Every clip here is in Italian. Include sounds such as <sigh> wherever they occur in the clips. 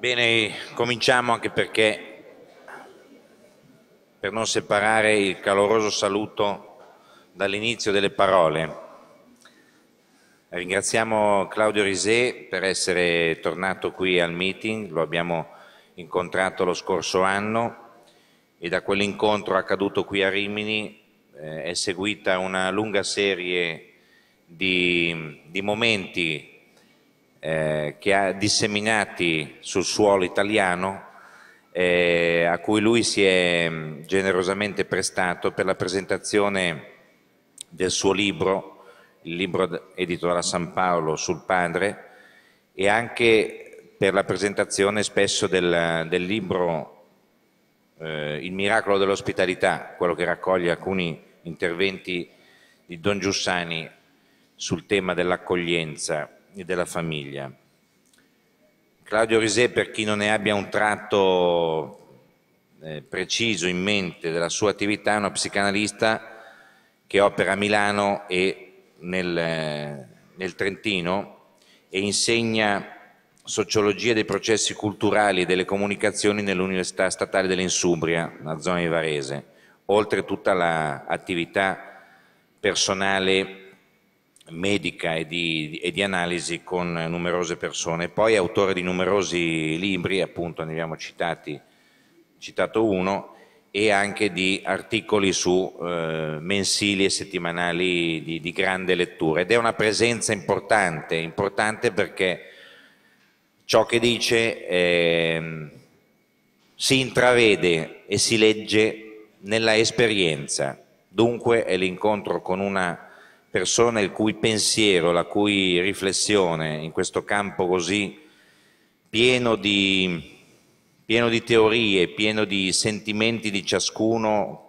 Bene, cominciamo anche perché per non separare il caloroso saluto dall'inizio delle parole. Ringraziamo Claudio Risè per essere tornato qui al meeting, lo abbiamo incontrato lo scorso anno e da quell'incontro accaduto qui a Rimini eh, è seguita una lunga serie di, di momenti eh, che ha disseminati sul suolo italiano, eh, a cui lui si è mm, generosamente prestato per la presentazione del suo libro, il libro edito da San Paolo sul padre, e anche per la presentazione spesso del, del libro eh, Il miracolo dell'ospitalità, quello che raccoglie alcuni interventi di Don Giussani sul tema dell'accoglienza e della famiglia. Claudio Risè, per chi non ne abbia un tratto eh, preciso in mente della sua attività, è una psicanalista che opera a Milano e nel, eh, nel Trentino e insegna sociologia dei processi culturali e delle comunicazioni nell'Università Statale dell'Insubria, nella zona di Varese, oltre tutta l'attività la personale medica e di, e di, analisi con numerose persone. Poi è autore di numerosi libri, appunto ne abbiamo citati, citato uno, e anche di articoli su eh, mensili e settimanali di, di, grande lettura. Ed è una presenza importante, importante perché ciò che dice eh, si intravede e si legge nella esperienza. Dunque è l'incontro con una persone il cui pensiero, la cui riflessione in questo campo così pieno di, pieno di teorie, pieno di sentimenti di ciascuno,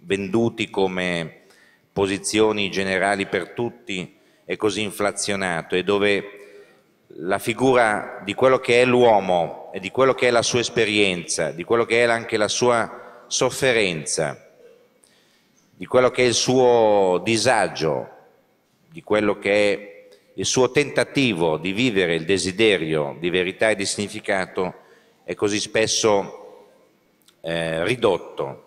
venduti come posizioni generali per tutti, è così inflazionato e dove la figura di quello che è l'uomo e di quello che è la sua esperienza, di quello che è anche la sua sofferenza, di quello che è il suo disagio, di quello che è il suo tentativo di vivere il desiderio di verità e di significato è così spesso eh, ridotto.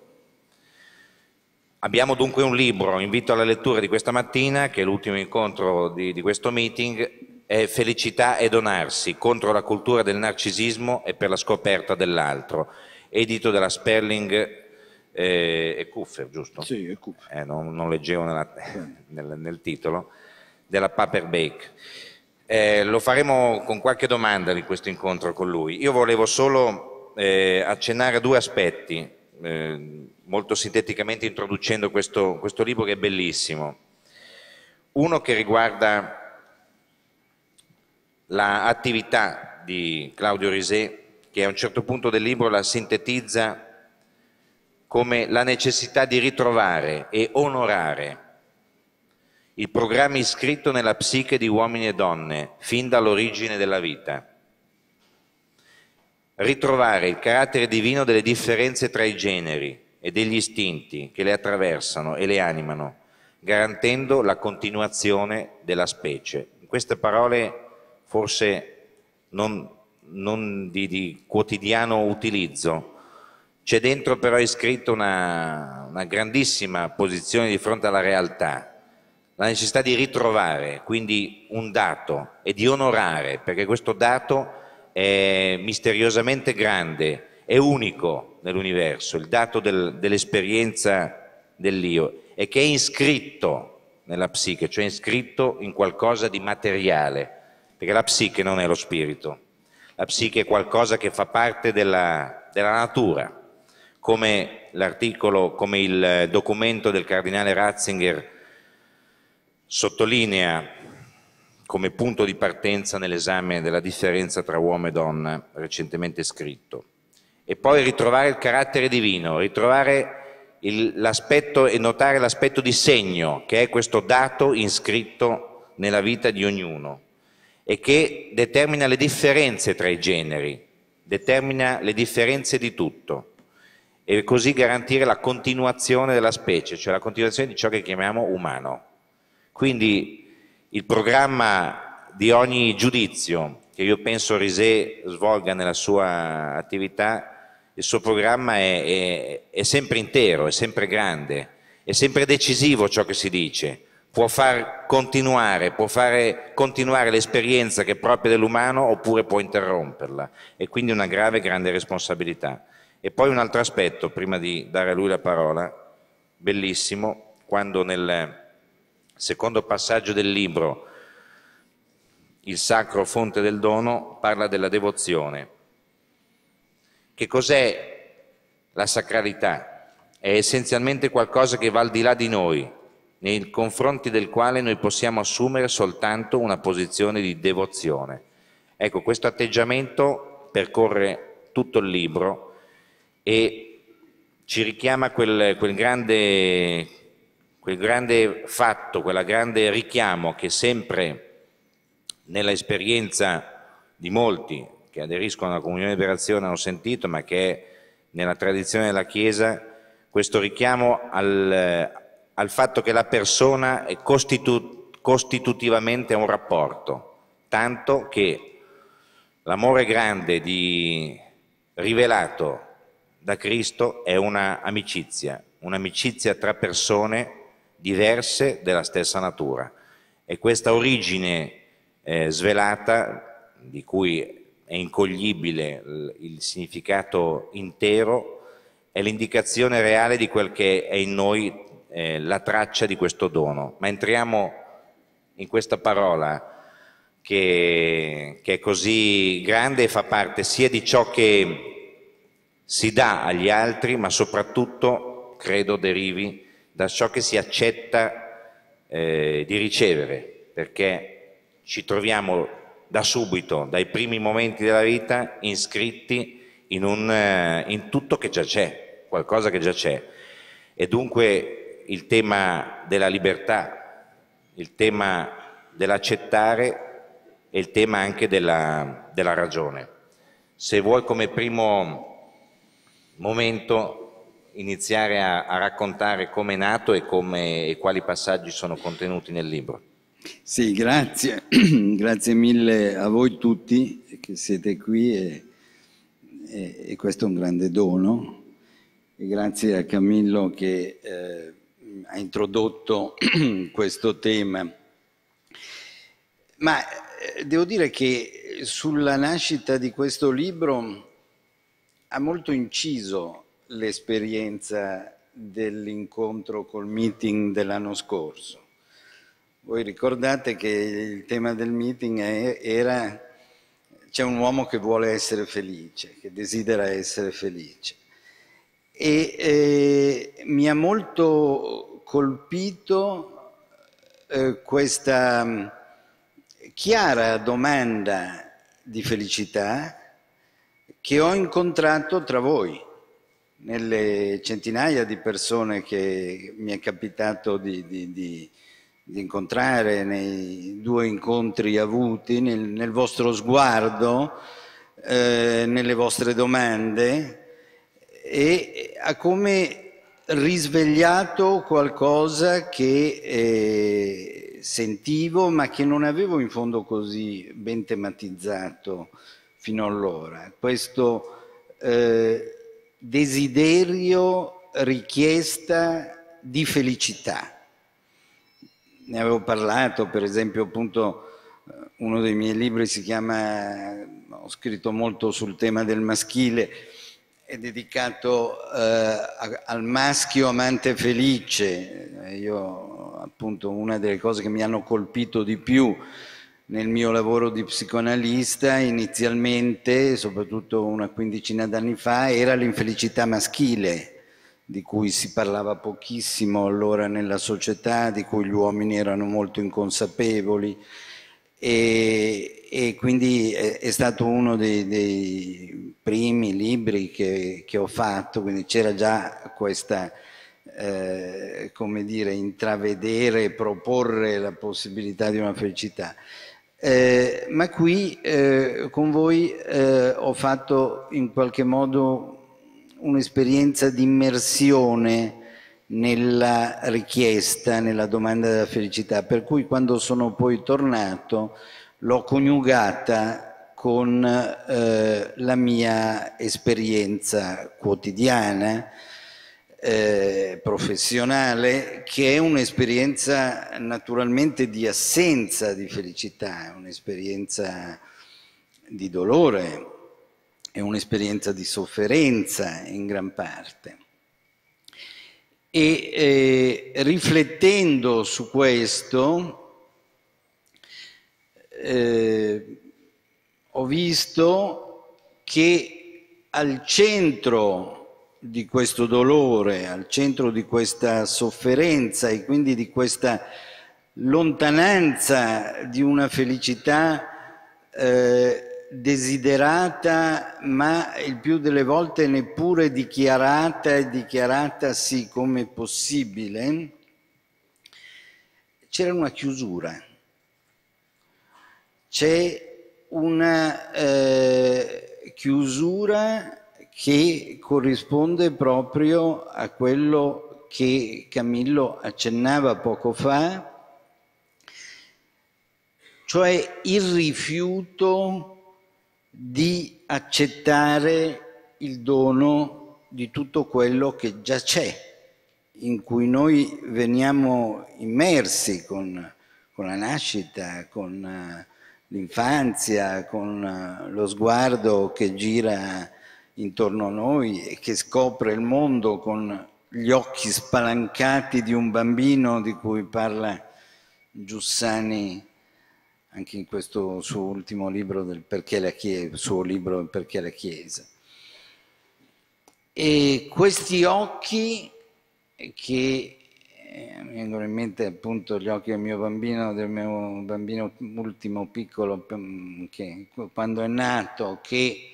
Abbiamo dunque un libro, invito alla lettura di questa mattina, che è l'ultimo incontro di, di questo meeting, è Felicità e donarsi contro la cultura del narcisismo e per la scoperta dell'altro, edito dalla Sperling eh, e Kuffer, giusto? Sì, e Kuffer. Eh, non, non, leggevo nella, <laughs> nel, nel titolo della Paper Bake. Eh, lo faremo con qualche domanda di questo incontro con lui. Io volevo solo eh, accennare a due aspetti, eh, molto sinteticamente introducendo questo, questo libro che è bellissimo. Uno che riguarda l'attività la di Claudio Risè, che a un certo punto del libro la sintetizza come la necessità di ritrovare e onorare il programma iscritto nella psiche di uomini e donne, fin dall'origine della vita. Ritrovare il carattere divino delle differenze tra i generi e degli istinti che le attraversano e le animano, garantendo la continuazione della specie. In queste parole forse non, non di, di, quotidiano utilizzo, c'è dentro però iscritta una, una grandissima posizione di fronte alla realtà, la necessità di ritrovare quindi un dato e di onorare, perché questo dato è misteriosamente grande, è unico nell'universo, il dato del, dell'esperienza dell'io e che è iscritto nella psiche, cioè iscritto in qualcosa di materiale, perché la psiche non è lo spirito, la psiche è qualcosa che fa parte della, della natura, come l'articolo, come il documento del cardinale Ratzinger sottolinea come punto di partenza nell'esame della differenza tra uomo e donna recentemente scritto e poi ritrovare il carattere divino, ritrovare l'aspetto e notare l'aspetto di segno che è questo dato iscritto nella vita di ognuno e che determina le differenze tra i generi, determina le differenze di tutto e così garantire la continuazione della specie, cioè la continuazione di ciò che chiamiamo umano. Quindi il programma di ogni giudizio che io penso Risè svolga nella sua attività, il suo programma è, è, è sempre intero, è sempre grande, è sempre decisivo ciò che si dice può far continuare, può fare continuare l'esperienza che è propria dell'umano oppure può interromperla e quindi una grave grande responsabilità. E poi un altro aspetto, prima di dare a lui la parola, bellissimo, quando nel, Secondo passaggio del libro, il sacro fonte del dono parla della devozione. Che cos'è la sacralità? È essenzialmente qualcosa che va al di là di noi, nei confronti del quale noi possiamo assumere soltanto una posizione di devozione. Ecco, questo atteggiamento percorre tutto il libro e ci richiama quel, quel grande quel grande fatto, quel grande richiamo che sempre nella esperienza di molti che aderiscono alla comunione di liberazione hanno sentito, ma che è nella tradizione della Chiesa, questo richiamo al, al fatto che la persona è costitu, costitutivamente un rapporto, tanto che l'amore grande di, rivelato da Cristo è un'amicizia, un'amicizia tra persone diverse della stessa natura. E questa origine eh, svelata, di cui è incoglibile il significato intero, è l'indicazione reale di quel che è in noi eh, la traccia di questo dono. Ma entriamo in questa parola che, che è così grande e fa parte sia di ciò che si dà agli altri, ma soprattutto, credo, derivi da ciò che si accetta eh, di ricevere, perché ci troviamo da subito, dai primi momenti della vita, iscritti in, un, eh, in tutto che già c'è, qualcosa che già c'è. E dunque il tema della libertà, il tema dell'accettare e il tema anche della, della ragione. Se vuoi come primo momento iniziare a, a raccontare come è nato e, come, e quali passaggi sono contenuti nel libro. Sì, grazie, <clears throat> grazie mille a voi tutti che siete qui e, e, e, questo è un grande dono e grazie a Camillo che eh, ha introdotto <clears throat> questo tema. Ma eh, devo dire che sulla nascita di questo libro ha molto inciso l'esperienza dell'incontro col meeting dell'anno scorso. Voi ricordate che il tema del meeting è, era c'è un uomo che vuole essere felice, che desidera essere felice. E eh, mi ha molto colpito eh, questa mm, chiara domanda di felicità che ho incontrato tra voi nelle centinaia di persone che mi è capitato di, di, di, di incontrare nei due incontri avuti, nel, nel vostro sguardo, eh, nelle vostre domande e ha come risvegliato qualcosa che eh, sentivo ma che non avevo in fondo così ben tematizzato fino allora. Questo eh, desiderio, richiesta di felicità. Ne avevo parlato, per esempio, appunto, eh, uno dei miei libri si chiama, ho scritto molto sul tema del maschile, è dedicato eh, al maschio amante felice. Eh, io, appunto, una delle cose che mi hanno colpito di più nel mio lavoro di psicoanalista inizialmente, soprattutto una quindicina d'anni fa, era l'infelicità maschile, di cui si parlava pochissimo allora nella società, di cui gli uomini erano molto inconsapevoli e, e quindi è, è, stato uno dei, dei primi libri che, che, ho fatto, quindi c'era già questa... Eh, come dire, intravedere e proporre la possibilità di una felicità. Eh, ma qui eh, con voi eh, ho fatto in qualche modo un'esperienza di immersione nella richiesta, nella domanda della felicità, per cui quando sono poi tornato l'ho coniugata con eh, la mia esperienza quotidiana, eh, professionale che è un'esperienza naturalmente di assenza di felicità, è un'esperienza di dolore, è un'esperienza di sofferenza in gran parte. E eh, riflettendo su questo, eh, ho visto che al centro di questo dolore, al centro di questa sofferenza e quindi di questa lontananza di una felicità eh, desiderata ma il più delle volte neppure dichiarata e dichiaratasi come possibile, c'era una chiusura, c'è una eh, chiusura che corrisponde proprio a quello che Camillo accennava poco fa, cioè il rifiuto di accettare il dono di tutto quello che già c'è, in cui noi veniamo immersi con, con la nascita, con eh, l'infanzia, con eh, lo sguardo che gira intorno a noi e che scopre il mondo con gli occhi spalancati di un bambino di cui parla Giussani anche in questo suo ultimo libro del perché la Chiesa, suo libro Perché la Chiesa. E questi occhi che eh, mi vengono in mente appunto gli occhi del mio bambino, del mio bambino ultimo piccolo mm, che, quando è nato, che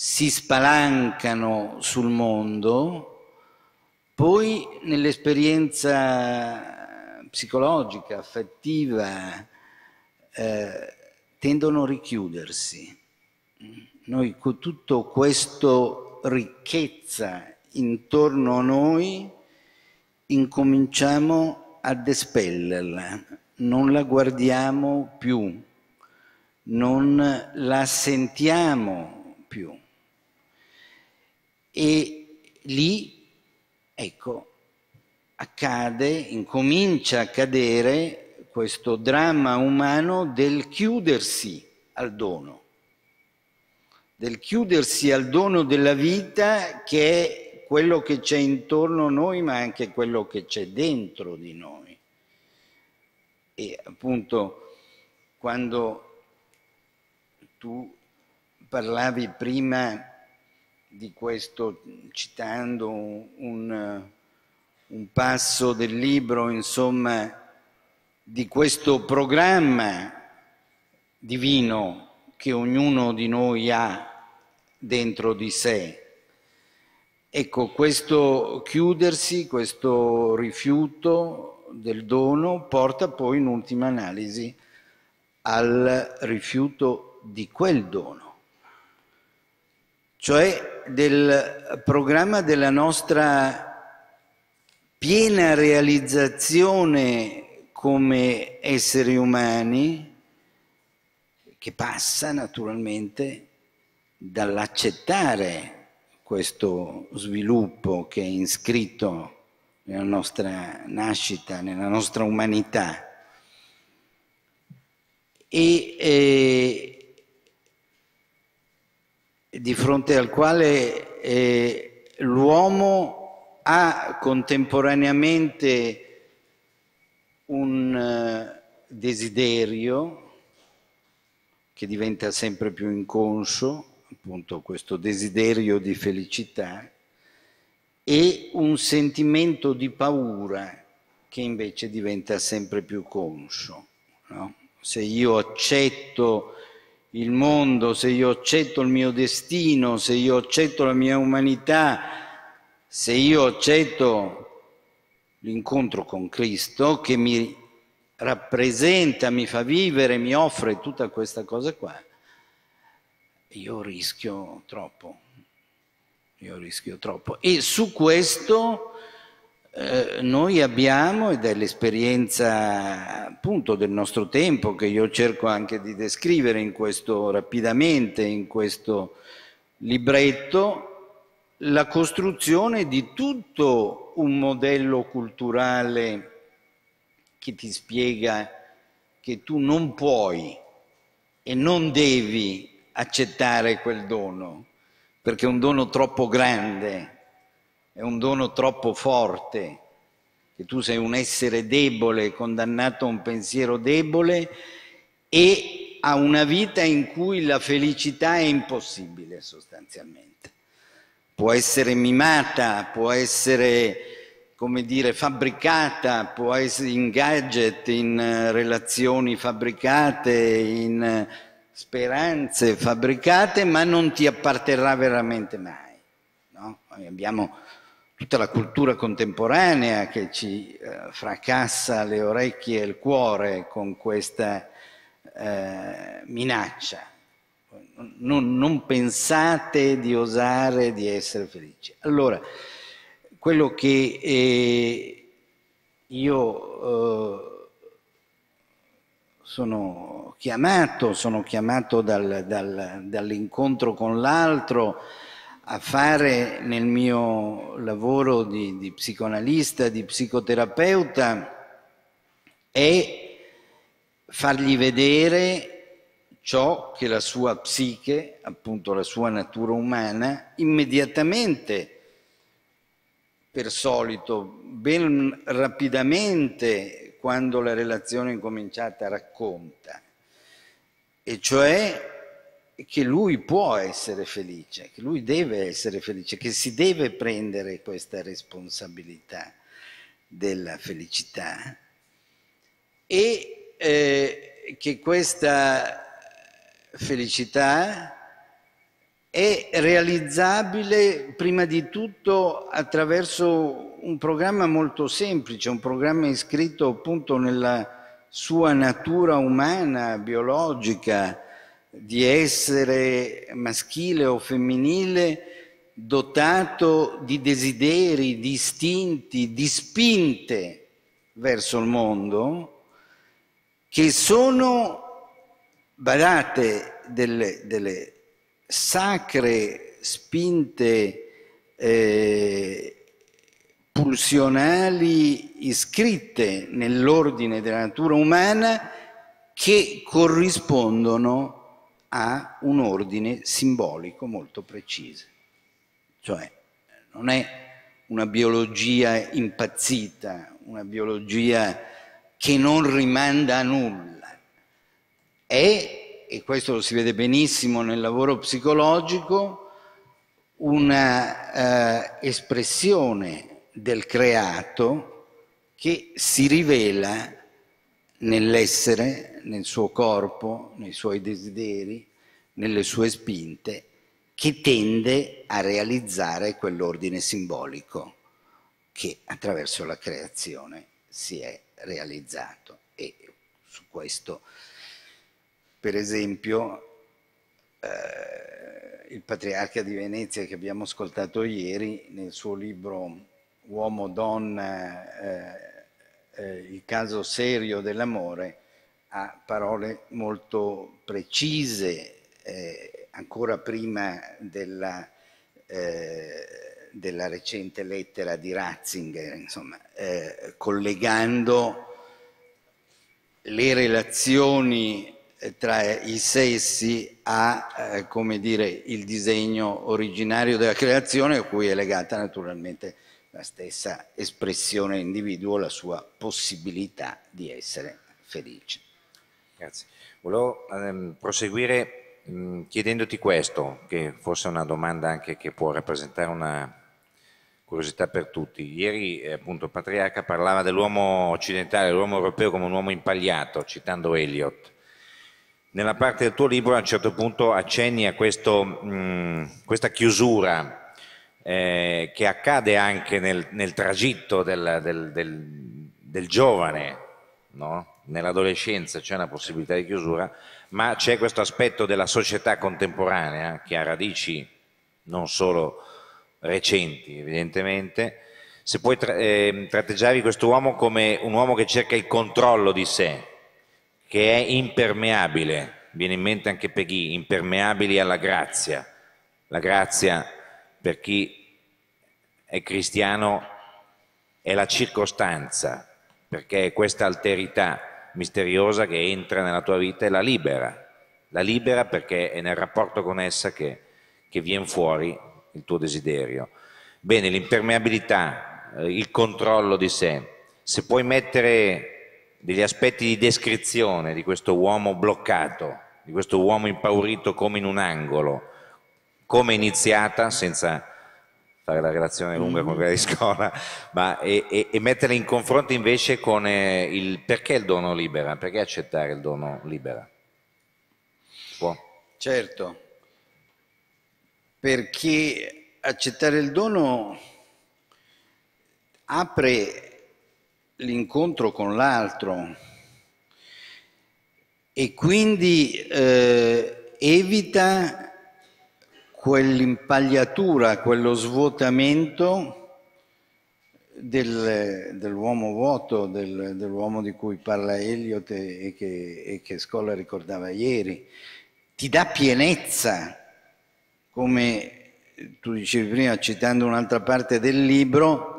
si spalancano sul mondo, poi nell'esperienza psicologica, affettiva, eh, tendono a richiudersi. Noi con tutta questa ricchezza intorno a noi incominciamo a despellerla, non la guardiamo più, non la sentiamo più. E lì, ecco, accade, incomincia a cadere questo dramma umano del chiudersi al dono, del chiudersi al dono della vita che è quello che c'è intorno a noi, ma anche quello che c'è dentro di noi. E appunto quando tu parlavi prima di questo citando un, un passo del libro, insomma, di questo programma divino che ognuno di noi ha dentro di sé. Ecco, questo chiudersi, questo rifiuto del dono porta poi in ultima analisi al rifiuto di quel dono cioè del programma della nostra piena realizzazione come esseri umani, che passa naturalmente dall'accettare questo sviluppo che è iscritto nella nostra nascita, nella nostra umanità. E, eh, di fronte al quale eh, l'uomo ha contemporaneamente un eh, desiderio che diventa sempre più inconscio, appunto questo desiderio di felicità, e un sentimento di paura che invece diventa sempre più conscio. No? Se io accetto il mondo, se io accetto il mio destino, se io accetto la mia umanità, se io accetto l'incontro con Cristo che mi rappresenta, mi fa vivere, mi offre tutta questa cosa qua, io rischio troppo, io rischio troppo. E su questo eh, noi abbiamo, ed è l'esperienza appunto del nostro tempo che io cerco anche di descrivere in questo rapidamente, in questo libretto, la costruzione di tutto un modello culturale che ti spiega che tu non puoi e non devi accettare quel dono, perché è un dono troppo grande è un dono troppo forte, che tu sei un essere debole, condannato a un pensiero debole e a una vita in cui la felicità è impossibile sostanzialmente. Può essere mimata, può essere, come dire, fabbricata, può essere in gadget, in eh, relazioni fabbricate, in eh, speranze fabbricate, ma non ti apparterrà veramente mai. No? Abbiamo tutta la cultura contemporanea che ci eh, fracassa le orecchie e il cuore con questa eh, minaccia. Non, non, pensate di osare di essere felici. Allora, quello che eh, io eh, sono chiamato, sono chiamato dal, dal, dall'incontro con l'altro, a fare nel mio lavoro di, di psicoanalista, di psicoterapeuta, è fargli vedere ciò che la sua psiche, appunto la sua natura umana, immediatamente, per solito, ben rapidamente, quando la relazione è incominciata, racconta. E cioè che lui può essere felice, che lui deve essere felice, che si deve prendere questa responsabilità della felicità e eh, che questa felicità è realizzabile prima di tutto attraverso un programma molto semplice, un programma iscritto appunto nella sua natura umana, biologica, di essere maschile o femminile dotato di desideri, di istinti, di spinte verso il mondo che sono, badate, delle, delle sacre spinte eh, pulsionali iscritte nell'ordine della natura umana che corrispondono ha un ordine simbolico molto preciso. Cioè, non è una biologia impazzita, una biologia che non rimanda a nulla. È, e questo lo si vede benissimo nel lavoro psicologico, una eh, espressione del creato che si rivela nell'essere nel suo corpo, nei suoi desideri, nelle sue spinte, che tende a realizzare quell'ordine simbolico che attraverso la creazione si è realizzato. E su questo, per esempio, eh, il patriarca di Venezia che abbiamo ascoltato ieri nel suo libro Uomo, donna, eh, eh, il caso serio dell'amore, ha parole molto precise, eh, ancora prima della, eh, della, recente lettera di Ratzinger, insomma, eh, collegando le relazioni eh, tra i sessi a, eh, come dire, il disegno originario della creazione, a cui è legata naturalmente la stessa espressione individuo, la sua possibilità di essere felice. Grazie. Volevo ehm, proseguire mh, chiedendoti questo, che forse è una domanda anche che può rappresentare una curiosità per tutti. Ieri eh, appunto Patriarca parlava dell'uomo occidentale, dell'uomo europeo come un uomo impagliato, citando Eliot. Nella parte del tuo libro a un certo punto accenni a questo, mh, questa chiusura eh, che accade anche nel, nel tragitto del, del, del, del giovane, no? nell'adolescenza c'è una possibilità di chiusura, ma c'è questo aspetto della società contemporanea che ha radici non solo recenti evidentemente, se puoi tra eh, tratteggiavi questo uomo come un uomo che cerca il controllo di sé, che è impermeabile, viene in mente anche Peggy, impermeabili alla grazia, la grazia per chi è cristiano è la circostanza, perché è questa alterità misteriosa che entra nella tua vita e la libera. La libera perché è nel rapporto con essa che, che viene fuori il tuo desiderio. Bene, l'impermeabilità, eh, il controllo di sé. Se puoi mettere degli aspetti di descrizione di questo uomo bloccato, di questo uomo impaurito come in un angolo, come è iniziata senza fare la relazione lunga con mm-hmm. Gary Scola, ma e, e, e mettere in confronto invece con eh, il perché il dono libera, perché accettare il dono libera? Può? Certo, perché accettare il dono apre l'incontro con l'altro e quindi eh, evita quell'impagliatura, quello svuotamento del, dell'uomo vuoto, del, dell'uomo di cui parla Eliot e che, e che Scola ricordava ieri, ti dà pienezza, come tu dicevi prima citando un'altra parte del libro,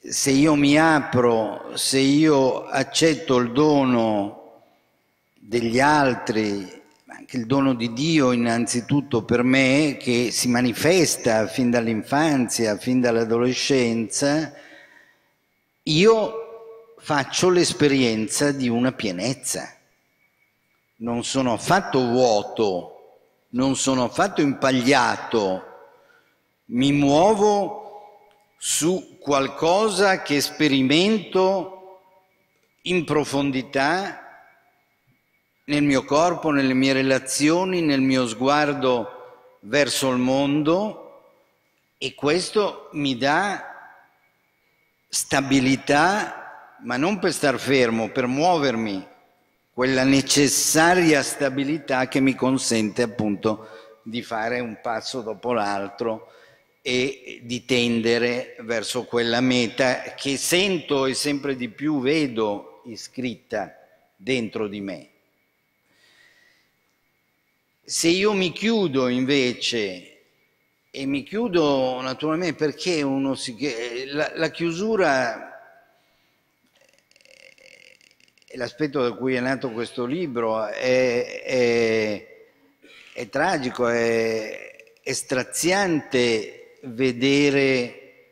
se io mi apro, se io accetto il dono degli altri anche il dono di Dio innanzitutto per me che si manifesta fin dall'infanzia, fin dall'adolescenza, io faccio l'esperienza di una pienezza. Non sono affatto vuoto, non sono affatto impagliato, mi muovo su qualcosa che sperimento in profondità nel mio corpo, nelle mie relazioni, nel mio sguardo verso il mondo e questo mi dà stabilità, ma non per star fermo, per muovermi, quella necessaria stabilità che mi consente appunto di fare un passo dopo l'altro e di tendere verso quella meta che sento e sempre di più vedo iscritta dentro di me. Se io mi chiudo invece, e mi chiudo naturalmente perché uno si, la, la chiusura eh, l'aspetto da cui è nato questo libro, è, è, è tragico, è, è, straziante vedere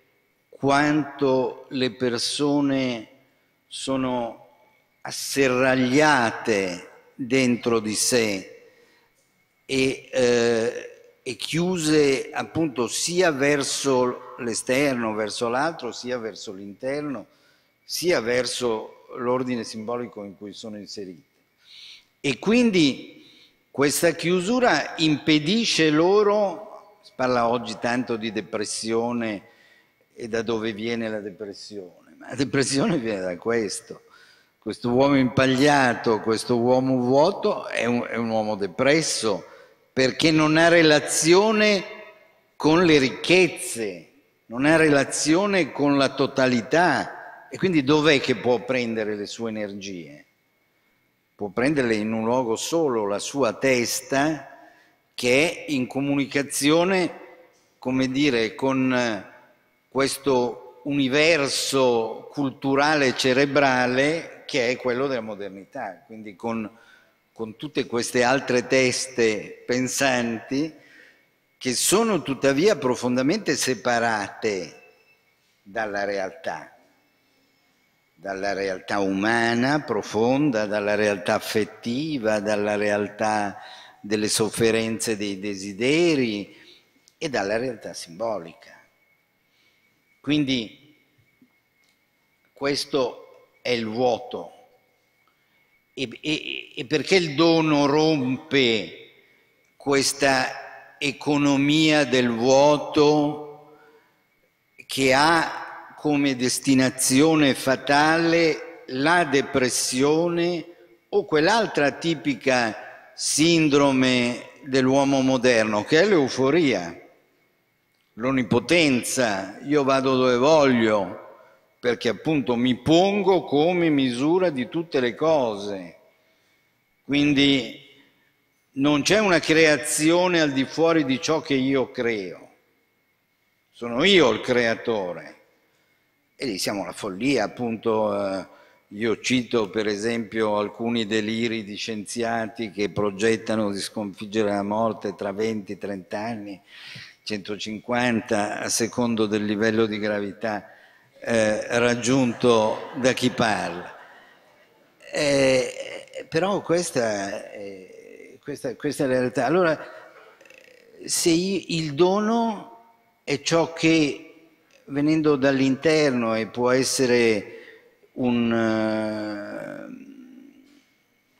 quanto le persone sono asserragliate dentro di sé e, eh, e chiuse appunto sia verso l'esterno, verso l'altro, sia verso l'interno, sia verso l'ordine simbolico in cui sono inserite. E quindi questa chiusura impedisce loro, si parla oggi tanto di depressione e da dove viene la depressione, ma la depressione viene da questo. Questo uomo impagliato, questo uomo vuoto è un, è un uomo depresso perché non ha relazione con le ricchezze, non ha relazione con la totalità e quindi dov'è che può prendere le sue energie? Può prenderle in un luogo solo, la sua testa, che è in comunicazione, come dire, con eh, questo universo culturale cerebrale che è quello della modernità, quindi con con tutte queste altre teste pensanti che sono tuttavia profondamente separate dalla realtà, dalla realtà umana profonda, dalla realtà affettiva, dalla realtà delle sofferenze dei desideri e dalla realtà simbolica. Quindi questo è il vuoto e, e, e perché il dono rompe questa economia del vuoto che ha come destinazione fatale la depressione o quell'altra tipica sindrome dell'uomo moderno che è l'euforia, l'onnipotenza, io vado dove voglio, perché appunto mi pongo come misura di tutte le cose. Quindi non c'è una creazione al di fuori di ciò che io creo. Sono io il creatore. E lì siamo la follia, appunto. Eh, io cito per esempio alcuni deliri di scienziati che progettano di sconfiggere la morte tra 20, 30 anni, 150 a secondo del livello di gravità. Eh, raggiunto da chi parla. Eh, però questa, questa, questa, è la realtà. Allora, se io, il dono è ciò che venendo dall'interno e può essere un... Uh,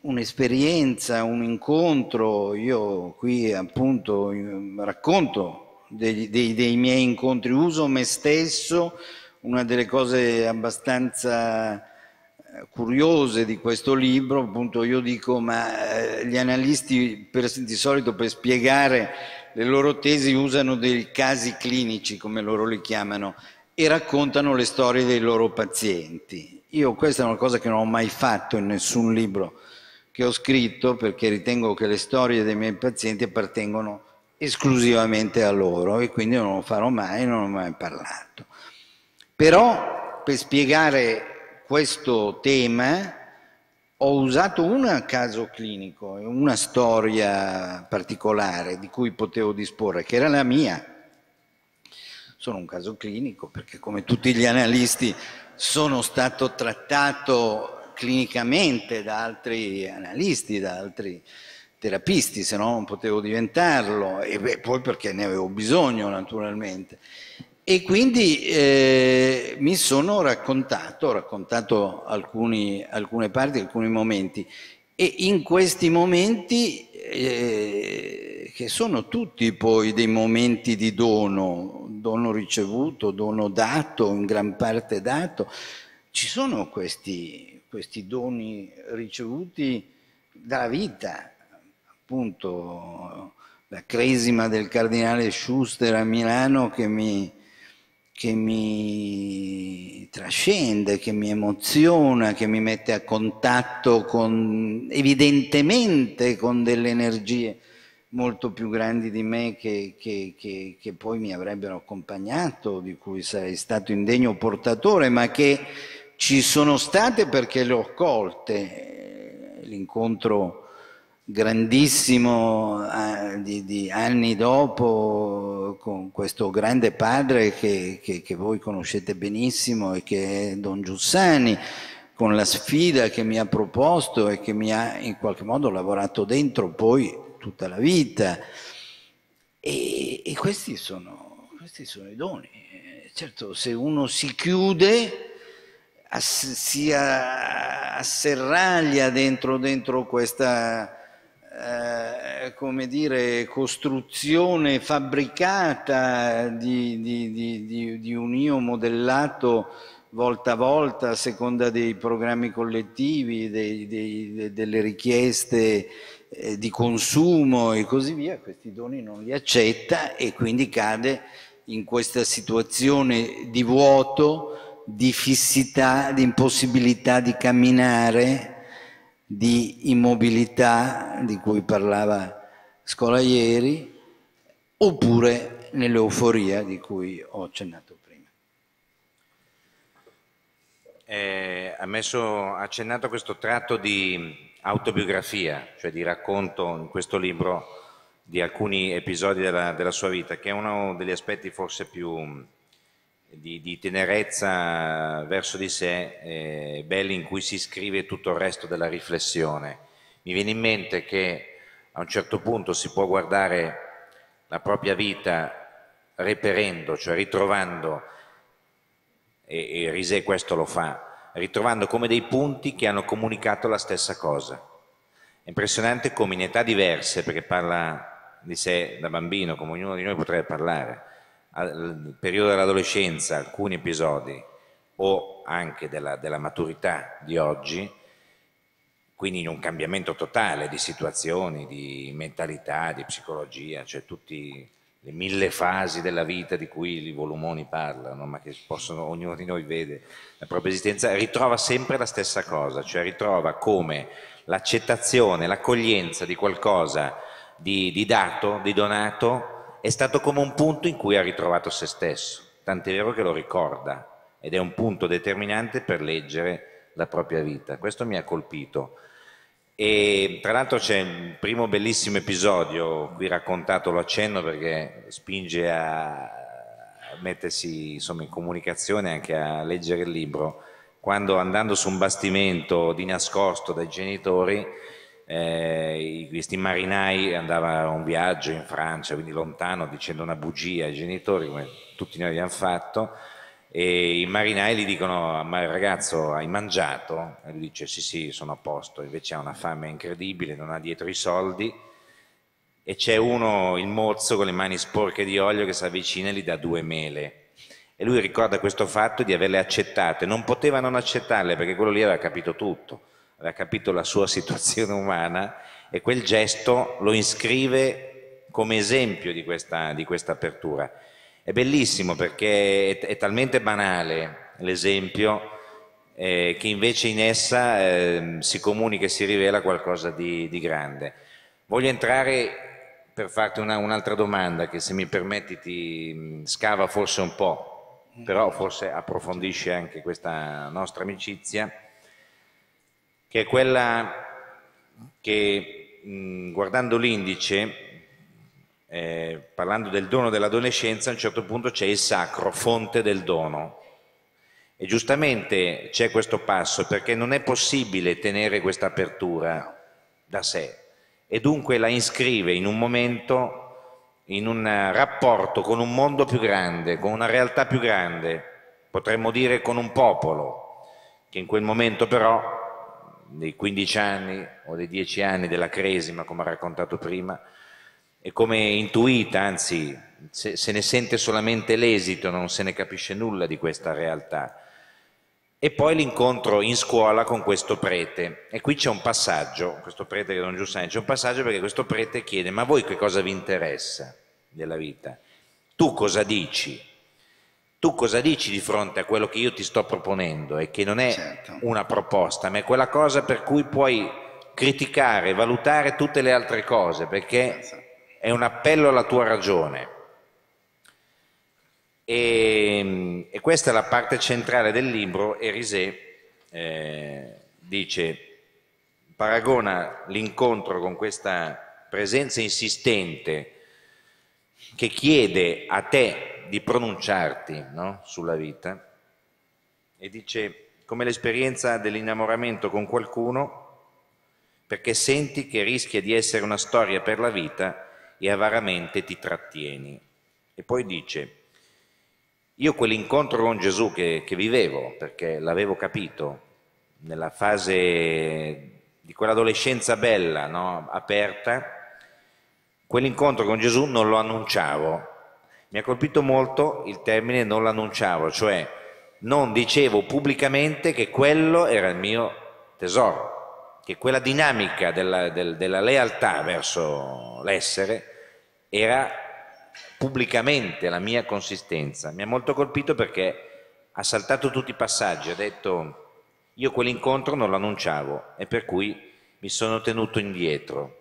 un'esperienza, un incontro. Io qui appunto racconto dei, dei, dei miei incontri, uso me stesso una delle cose abbastanza eh, curiose di questo libro, appunto io dico, ma eh, gli analisti per, di solito per spiegare le loro tesi usano dei casi clinici, come loro li chiamano, e raccontano le storie dei loro pazienti. Io questa è una cosa che non ho mai fatto in nessun libro che ho scritto perché ritengo che le storie dei miei pazienti appartengono esclusivamente a loro e quindi non lo farò mai, non ho mai parlato. Però per spiegare questo tema ho usato un caso clinico, una storia particolare di cui potevo disporre, che era la mia. Sono un caso clinico perché come tutti gli analisti sono stato trattato clinicamente da altri analisti, da altri terapisti, se no non potevo diventarlo e beh, poi perché ne avevo bisogno naturalmente. E quindi eh, mi sono raccontato, ho raccontato alcuni, alcune parti, alcuni momenti, e in questi momenti, eh, che sono tutti poi dei momenti di dono, dono ricevuto, dono dato, in gran parte dato, ci sono questi, questi doni ricevuti dalla vita, appunto la cresima del cardinale Schuster a Milano che mi che mi trascende, che mi emoziona, che mi mette a contatto con, evidentemente con delle energie molto più grandi di me che, che, che, che, poi mi avrebbero accompagnato, di cui sarei stato indegno portatore, ma che ci sono state perché le ho colte. L'incontro grandissimo eh, di, di anni dopo con questo grande padre che, che, che, voi conoscete benissimo e che è Don Giussani, con la sfida che mi ha proposto e che mi ha in qualche modo lavorato dentro poi tutta la vita. E, e questi, sono, questi sono i doni. Certo, se uno si chiude si asserraglia dentro, dentro questa eh, come dire, costruzione fabbricata di, di, di, di, un io modellato volta a volta a seconda dei programmi collettivi, dei, dei, delle richieste eh, di consumo e così via, questi doni non li accetta e quindi cade in questa situazione di vuoto, di fissità, di impossibilità di camminare di immobilità di cui parlava Scola ieri, oppure nell'euforia di cui ho accennato prima. Eh, ha messo, accennato questo tratto di autobiografia, cioè di racconto in questo libro di alcuni episodi della, della sua vita, che è uno degli aspetti forse più di, di tenerezza verso di sé eh, belli in cui si scrive tutto il resto della riflessione. Mi viene in mente che a un certo punto si può guardare la propria vita reperendo, cioè ritrovando, e, e Rise questo lo fa, ritrovando come dei punti che hanno comunicato la stessa cosa. È impressionante come in età diverse, perché parla di sé da bambino, come ognuno di noi potrebbe parlare, periodo dell'adolescenza alcuni episodi o anche della, della maturità di oggi, quindi in un cambiamento totale di situazioni, di mentalità, di psicologia, cioè tutte le mille fasi della vita di cui i volumoni parlano, ma che possono, ognuno di noi vede la propria esistenza, ritrova sempre la stessa cosa, cioè ritrova come l'accettazione, l'accoglienza di qualcosa di, di dato, di donato, è stato come un punto in cui ha ritrovato se stesso, tant'è vero che lo ricorda ed è un punto determinante per leggere la propria vita. Questo mi ha colpito. E tra l'altro c'è un primo bellissimo episodio, qui raccontato lo accenno perché spinge a mettersi insomma, in comunicazione anche a leggere il libro, quando andando su un bastimento di nascosto dai genitori eh, questi marinai andavano a un viaggio in Francia, quindi lontano, dicendo una bugia ai genitori, come tutti noi abbiamo fatto, e i marinai gli dicono, ma ragazzo hai mangiato? E lui dice, sì sì, sono a posto, invece ha una fame incredibile, non ha dietro i soldi, e c'è uno, il mozzo, con le mani sporche di olio, che si avvicina e gli dà due mele e lui ricorda questo fatto di averle accettate, non poteva non accettarle perché quello lì aveva capito tutto aveva capito la sua situazione umana e quel gesto lo iscrive come esempio di questa, di questa apertura. È bellissimo perché è, è talmente banale l'esempio eh, che invece in essa eh, si comunica e si rivela qualcosa di, di grande. Voglio entrare per farti una, un'altra domanda che se mi permetti ti mm, scava forse un po', però forse approfondisce anche questa nostra amicizia che è quella che guardando l'indice eh, parlando del dono dell'adolescenza, a un certo punto c'è il sacro, fonte del dono. E giustamente c'è questo passo perché non è possibile tenere questa apertura da sé e dunque la iscrive in un momento, in un rapporto con un mondo più grande, con una realtà più grande, potremmo dire con un popolo, che in quel momento però dei 15 anni o dei 10 anni della cresima, come ha raccontato prima, e come intuita, anzi se, se ne sente solamente l'esito, non se ne capisce nulla di questa realtà. E poi l'incontro in scuola con questo prete. E qui c'è un passaggio, questo prete che è Don Giussani, c'è un passaggio perché questo prete chiede, ma voi che cosa vi interessa della vita? Tu cosa dici? tu cosa dici di fronte a quello che io ti sto proponendo e che non è certo. una proposta, ma è quella cosa per cui puoi criticare, valutare tutte le altre cose, perché è un appello alla tua ragione. E, e, questa è la parte centrale del libro. Erisè eh, dice, paragona l'incontro con questa presenza insistente che chiede a te di pronunciarti no? sulla vita e dice come l'esperienza dell'innamoramento con qualcuno perché senti che rischia di essere una storia per la vita e avaramente ti trattieni. E poi dice, io quell'incontro con Gesù che, che vivevo, perché l'avevo capito, nella fase di quell'adolescenza bella, no? aperta, quell'incontro con Gesù non lo annunciavo, mi ha colpito molto il termine non l'annunciavo, cioè non dicevo pubblicamente che quello era il mio tesoro, che quella dinamica della, del, della lealtà verso l'essere era pubblicamente la mia consistenza. Mi ha molto colpito perché ha saltato tutti i passaggi, ha detto io quell'incontro non l'annunciavo e per cui mi sono tenuto indietro.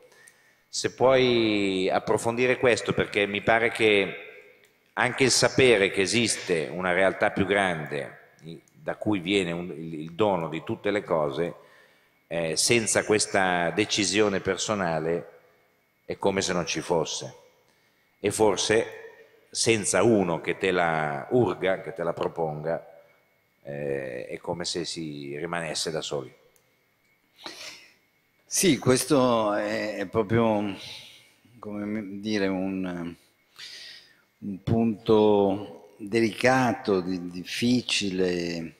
Se puoi approfondire questo perché mi pare che anche il sapere che esiste una realtà più grande da cui viene un, il dono di tutte le cose, eh, senza questa decisione personale è come se non ci fosse. E forse senza uno che te la urga, che te la proponga, eh, è come se si rimanesse da soli. Sì, questo è proprio, come dire, un un punto delicato, difficile,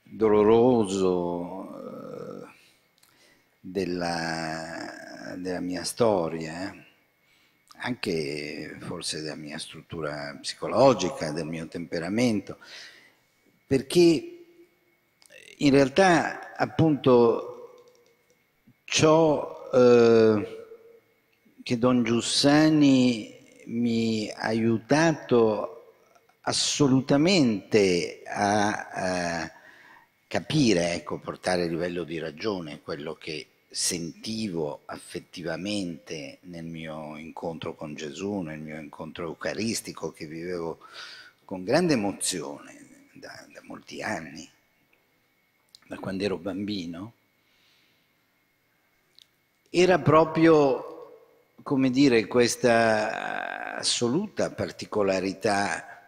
doloroso eh, della, della mia storia, eh. anche forse della mia struttura psicologica, del mio temperamento, perché in realtà appunto ciò eh, che Don Giussani mi ha aiutato assolutamente a, a capire, ecco, portare a livello di ragione quello che sentivo affettivamente nel mio incontro con Gesù, nel mio incontro eucaristico che vivevo con grande emozione da, da molti anni, da quando ero bambino, era proprio come dire, questa assoluta particolarità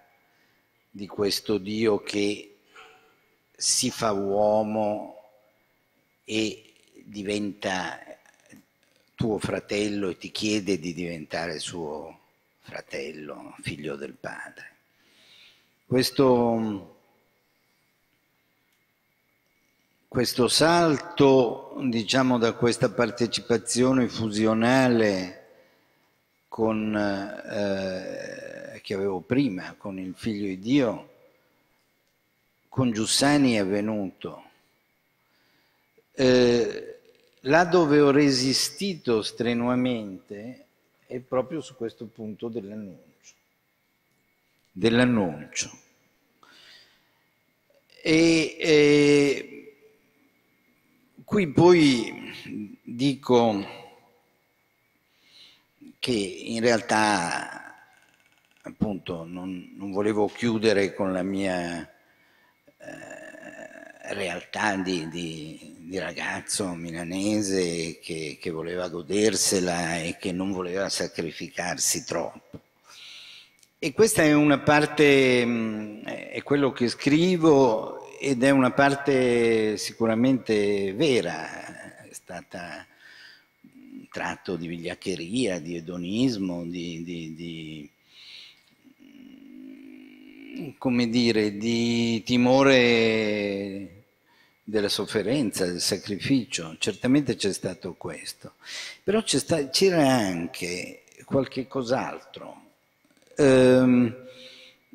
di questo Dio che si fa uomo e diventa tuo fratello e ti chiede di diventare suo fratello, figlio del padre. Questo, questo salto, diciamo, da questa partecipazione fusionale con, eh, che avevo prima con il figlio di Dio, con Giussani è venuto. Eh, là dove ho resistito strenuamente è proprio su questo punto dell'annuncio. dell'annuncio. E, e qui poi dico che in realtà appunto non, non volevo chiudere con la mia eh, realtà di, di, di, ragazzo milanese che, che voleva godersela e che non voleva sacrificarsi troppo. E questa è una parte, mm, è quello che scrivo ed è una parte sicuramente vera, è stata tratto di vigliaccheria, di edonismo, di, di, di, come dire, di timore della sofferenza, del sacrificio. Certamente c'è stato questo, però c'era anche qualche cos'altro ehm,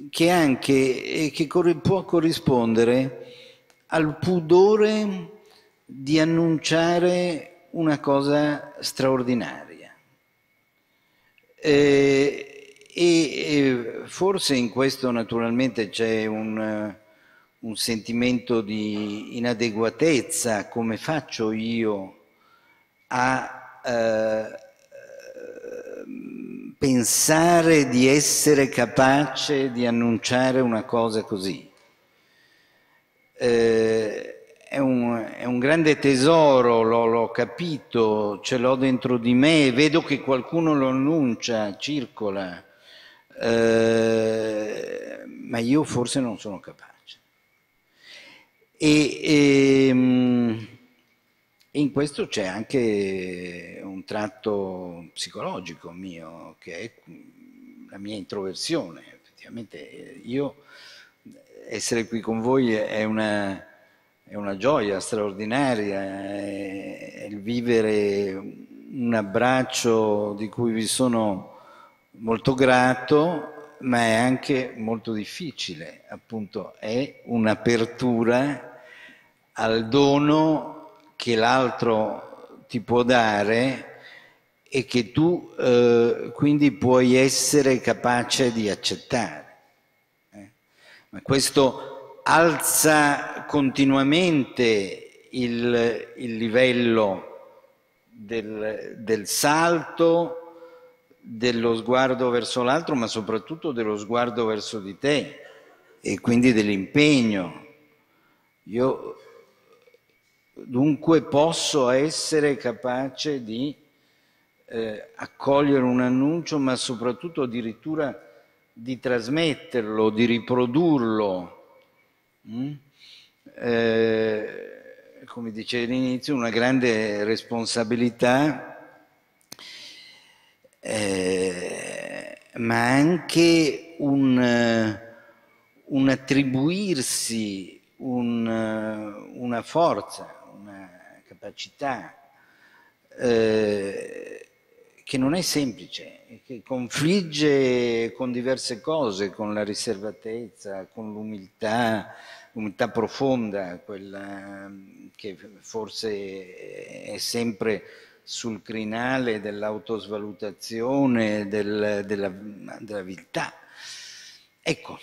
che, anche, che cor può corrispondere al pudore di annunciare una cosa straordinaria. E, e forse in questo naturalmente c'è un, un sentimento di inadeguatezza, come faccio io a eh, pensare di essere capace di annunciare una cosa così. Eh, è un, è un, grande tesoro, l'ho, capito, ce l'ho dentro di me vedo che qualcuno lo annuncia, circola, eh, ma io forse non sono capace. E, e, ehm, e in questo c'è anche un tratto psicologico mio, che è la mia introversione. Effettivamente io essere qui con voi è una è una gioia straordinaria, è il vivere un abbraccio di cui vi sono molto grato, ma è anche molto difficile, appunto è un'apertura al dono che l'altro ti può dare e che tu eh, quindi puoi essere capace di accettare. Eh? Ma questo alza continuamente il, il livello del, del salto, dello sguardo verso l'altro, ma soprattutto dello sguardo verso di te e quindi dell'impegno. Io dunque posso essere capace di eh, accogliere un annuncio, ma soprattutto addirittura di trasmetterlo, di riprodurlo Mm? Eh, come dicevo all'inizio, una grande responsabilità, eh, ma anche un, eh, un attribuirsi un, una forza, una capacità. Eh, che non è semplice, che confligge con diverse cose, con la riservatezza, con l'umiltà, l'umiltà profonda, quella ehm, che forse è sempre sul crinale dell'autosvalutazione, del, della, della viltà. Ecco,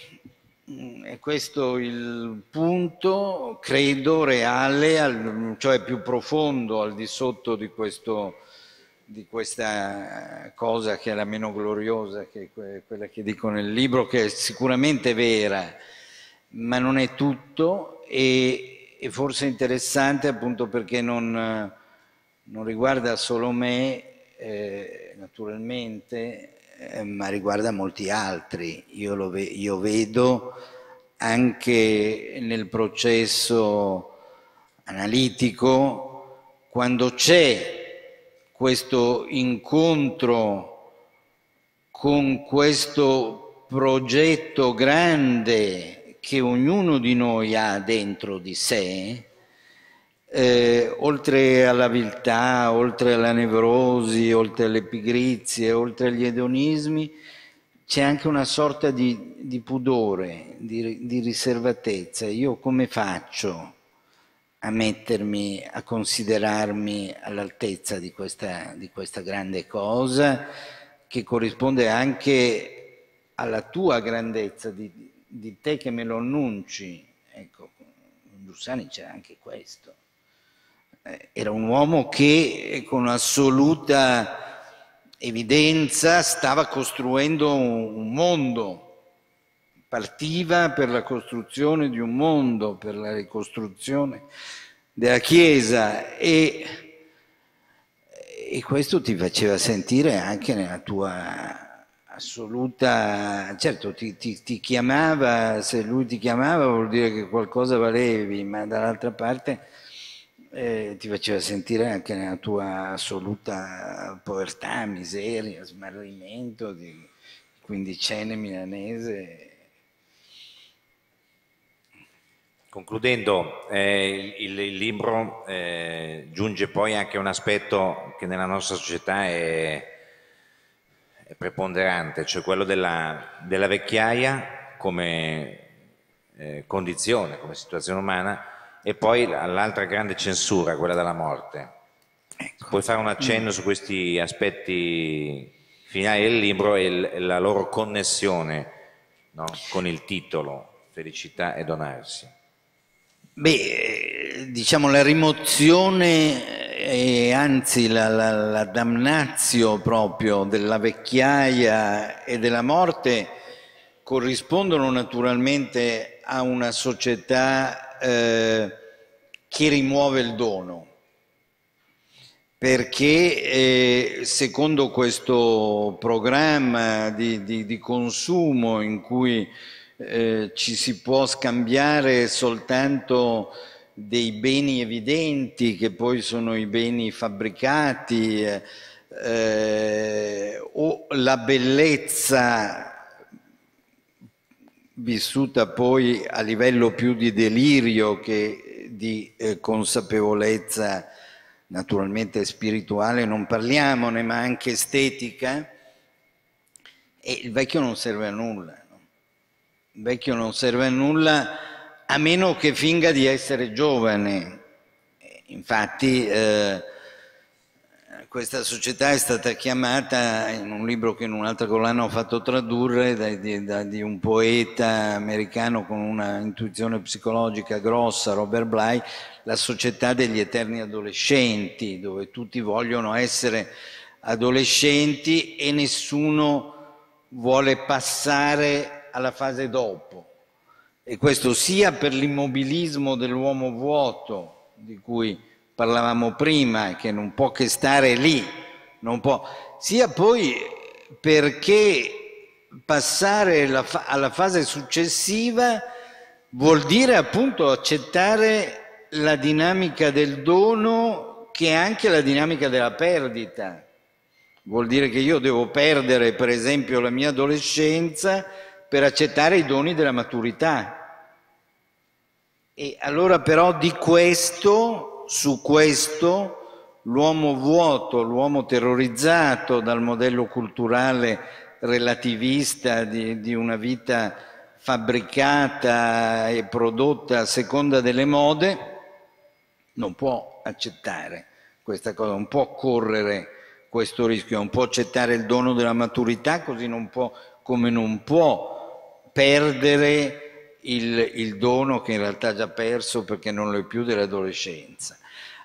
è questo il punto, credo, reale, cioè più profondo, al di sotto di questo di questa eh, cosa che è la meno gloriosa, che è quella che dico nel libro, che è sicuramente vera, ma non è tutto e, e forse interessante appunto perché non, non riguarda solo me, eh, naturalmente, eh, ma riguarda molti altri. Io, lo ve- io vedo anche nel processo analitico quando c'è questo incontro con questo progetto grande che ognuno di noi ha dentro di sé, eh, oltre alla viltà, oltre alla nevrosi, oltre alle pigrizie, oltre agli edonismi, c'è anche una sorta di, di pudore, di, di riservatezza. Io come faccio? a mettermi, a considerarmi all'altezza di questa, di questa grande cosa che corrisponde anche alla tua grandezza, di, di te che me lo annunci. Ecco, in Giussani c'era anche questo. Eh, era un uomo che con assoluta evidenza stava costruendo un mondo partiva per la costruzione di un mondo, per la ricostruzione della Chiesa e, e questo ti faceva sentire anche nella tua assoluta, certo ti, ti, ti, chiamava, se lui ti chiamava vuol dire che qualcosa valevi, ma dall'altra parte eh, ti faceva sentire anche nella tua assoluta povertà, miseria, smarrimento di quindicenne milanese. Concludendo, eh, il, il, libro eh, giunge poi anche a un aspetto che nella nostra società è, è preponderante, cioè quello della, della vecchiaia come eh, condizione, come situazione umana, e poi l'altra grande censura, quella della morte. Ecco. Puoi fare un accenno su questi aspetti finali del libro e la loro connessione no? con il titolo Felicità e donarsi? Beh, diciamo la rimozione eh, e anzi la, la, la damnazio proprio della vecchiaia e della morte corrispondono naturalmente a una società eh, che rimuove il dono, perché eh, secondo questo programma di, di, di consumo in cui eh, ci si può scambiare soltanto dei beni evidenti che poi sono i beni fabbricati eh, o la bellezza vissuta poi a livello più di delirio che di eh, consapevolezza naturalmente spirituale, non parliamone, ma anche estetica, e il vecchio non serve a nulla vecchio non serve a nulla a meno che finga di essere giovane. Infatti eh, questa società è stata chiamata, in un libro che in un'altra collana ho fatto tradurre, da, di, da, di un poeta americano con una intuizione psicologica grossa, Robert Bly, la società degli eterni adolescenti, dove tutti vogliono essere adolescenti e nessuno vuole passare alla fase dopo. E questo sia per l'immobilismo dell'uomo vuoto, di cui parlavamo prima, che non può che stare lì, può, sia poi perché passare alla fase successiva vuol dire appunto accettare la dinamica del dono che è anche la dinamica della perdita. Vuol dire che io devo perdere per esempio la mia adolescenza per accettare i doni della maturità. E allora però di questo, su questo, l'uomo vuoto, l'uomo terrorizzato dal modello culturale relativista di, di una vita fabbricata e prodotta a seconda delle mode, non può accettare questa cosa, non può correre questo rischio, non può accettare il dono della maturità, così non può, come non può perdere il, il dono che in realtà ha già perso perché non lo è più dell'adolescenza.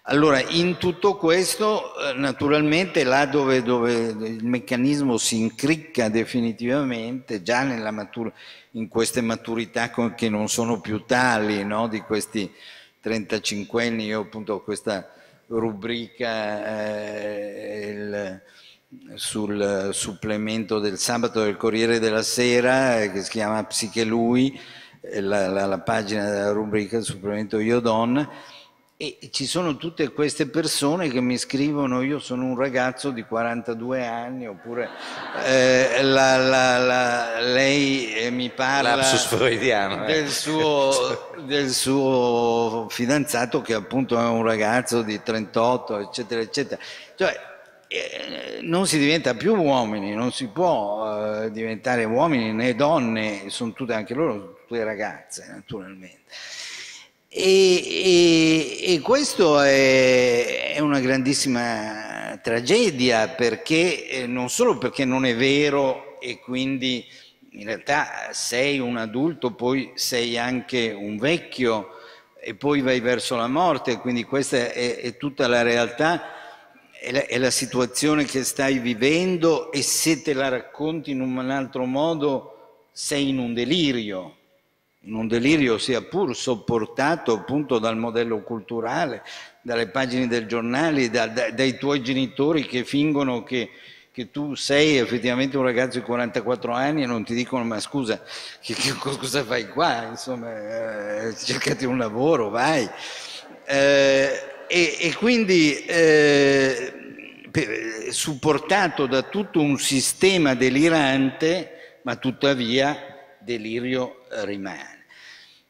Allora, in tutto questo, eh, naturalmente, là dove, dove, il meccanismo si incricca definitivamente, già matur in queste maturità che non sono più tali, no? di questi 35 anni, io appunto ho questa rubrica, eh, il, sul eh, supplemento del sabato del Corriere della Sera eh, che si chiama Psiche Lui, eh, la, la, la pagina della rubrica supplemento Io Don, e ci sono tutte queste persone che mi scrivono io sono un ragazzo di 42 anni oppure eh, la, la, la, lei mi parla del suo, del, suo, fidanzato che appunto è un ragazzo di 38 eccetera eccetera cioè eh, non si diventa più uomini, non si può eh, diventare uomini né donne, sono tutte anche loro, tutte ragazze naturalmente. E, e, e questo è, è, una grandissima tragedia perché eh, non solo perché non è vero e quindi in realtà sei un adulto, poi sei anche un vecchio e poi vai verso la morte, quindi questa è, è tutta la realtà è la, è la situazione che stai vivendo e se te la racconti in un altro modo sei in un delirio, in un delirio sia pur sopportato appunto dal modello culturale, dalle pagine del giornale, da, da, dai tuoi genitori che fingono che, che, tu sei effettivamente un ragazzo di 44 anni e non ti dicono ma scusa, che, che cosa fai qua? Insomma, eh, cercati un lavoro, vai. Eh, e, e quindi eh, supportato da tutto un sistema delirante, ma tuttavia delirio rimane.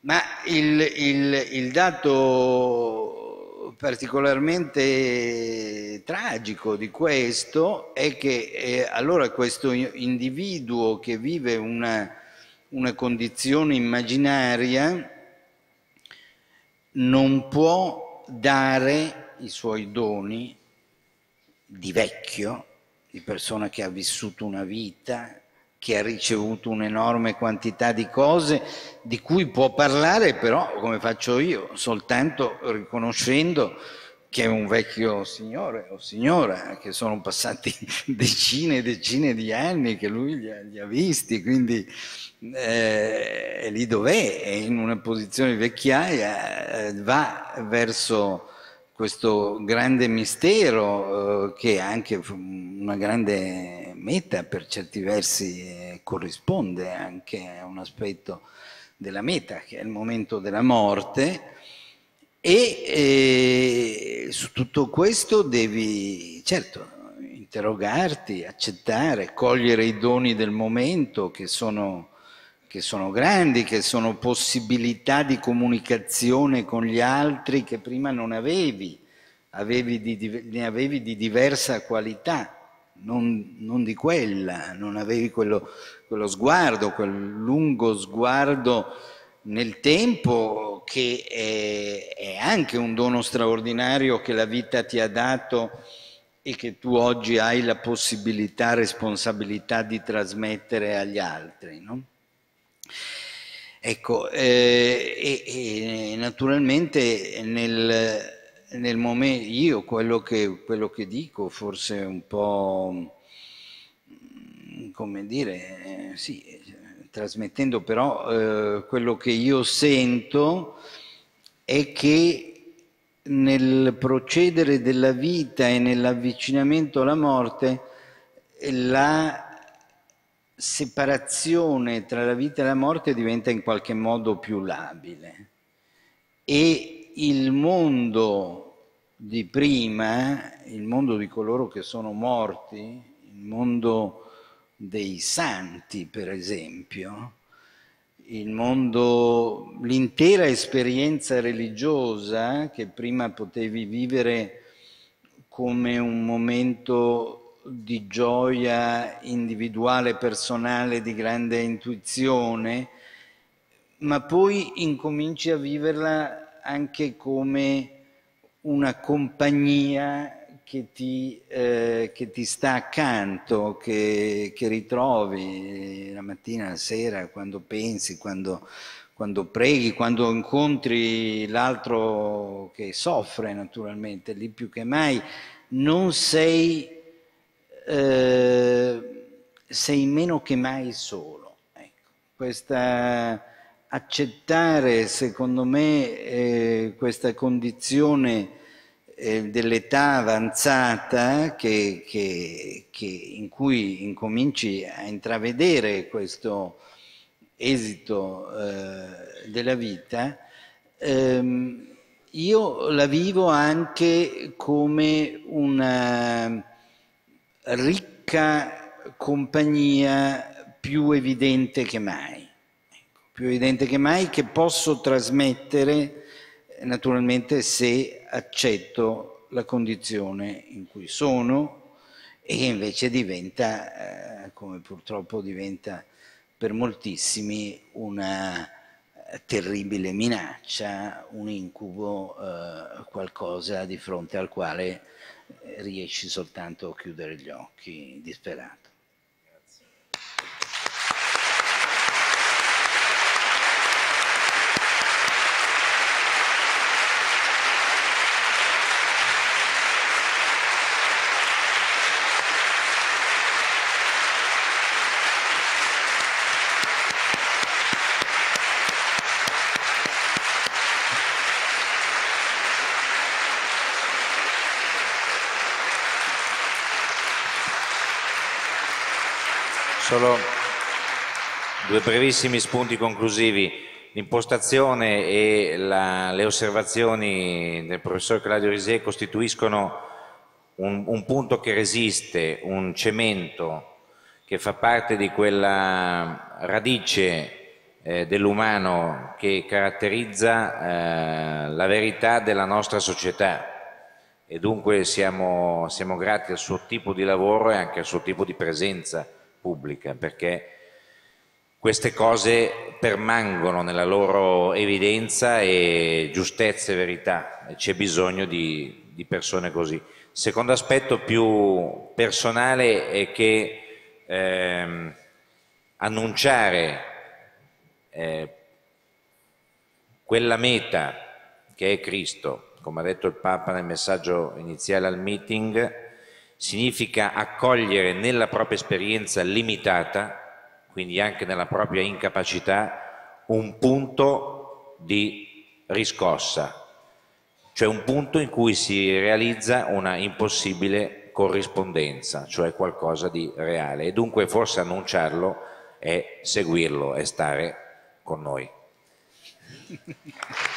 Ma il, il, il dato particolarmente tragico di questo è che eh, allora questo individuo che vive una, una condizione immaginaria non può dare i suoi doni di vecchio, di persona che ha vissuto una vita, che ha ricevuto un'enorme quantità di cose di cui può parlare però, come faccio io, soltanto riconoscendo che è un vecchio signore o signora, che sono passati <laughs> decine e decine di anni che lui li ha, li ha visti, quindi eh, è lì dov'è, è in una posizione di vecchiaia, eh, va verso questo grande mistero eh, che è anche una grande meta per certi versi eh, corrisponde anche a un aspetto della meta, che è il momento della morte e eh, su tutto questo devi, certo, interrogarti, accettare, cogliere i doni del momento che sono, che sono grandi, che sono possibilità di comunicazione con gli altri che prima non avevi, avevi di, ne avevi di diversa qualità. Non, non, di quella, non avevi quello, quello sguardo, quel lungo sguardo nel tempo che è, è, anche un dono straordinario che la vita ti ha dato e che tu oggi hai la possibilità, responsabilità di trasmettere agli altri. No? Ecco, eh, e, e, naturalmente nel, nel momento, io quello che, quello che dico forse un po' come dire, eh, sì, trasmettendo però eh, quello che io sento è che nel procedere della vita e nell'avvicinamento alla morte eh, la separazione tra la vita e la morte diventa in qualche modo più labile e il mondo di prima, il mondo di coloro che sono morti, il mondo dei santi, per esempio, mondo, l'intera esperienza religiosa che prima potevi vivere come un momento di gioia individuale, personale, di grande intuizione, ma poi incominci a viverla anche come una compagnia che ti, eh, che ti, sta accanto, che, che, ritrovi la mattina, la sera, quando pensi, quando, quando preghi, quando incontri l'altro che soffre naturalmente, lì più che mai, non sei, eh, sei meno che mai solo. Ecco, questa, accettare, secondo me, eh, questa condizione eh, dell'età avanzata che, che, che in cui incominci a intravedere questo esito eh, della vita, ehm, io la vivo anche come una ricca compagnia più evidente che mai, ecco, più evidente che mai che posso trasmettere naturalmente se accetto la condizione in cui sono e che invece diventa, eh, come purtroppo diventa per moltissimi, una eh, terribile minaccia, un incubo, eh, qualcosa di fronte al quale riesci soltanto a chiudere gli occhi disperati. Solo due brevissimi spunti conclusivi. L'impostazione e la, le osservazioni del professor Claudio Risè costituiscono un, un punto che resiste, un cemento che fa parte di quella radice eh, dell'umano che caratterizza eh, la verità della nostra società e dunque siamo, siamo grati al suo tipo di lavoro e anche al suo tipo di presenza pubblica, perché queste cose permangono nella loro evidenza e giustezza e verità, c'è bisogno di, di persone così. Secondo aspetto più personale è che ehm, annunciare eh, quella meta che è Cristo, come ha detto il Papa nel messaggio iniziale al meeting, significa accogliere nella propria esperienza limitata, quindi anche nella propria incapacità, un punto di riscossa, cioè un punto in cui si realizza una impossibile corrispondenza, cioè qualcosa di reale. E dunque forse annunciarlo è seguirlo, è stare con noi. <laughs>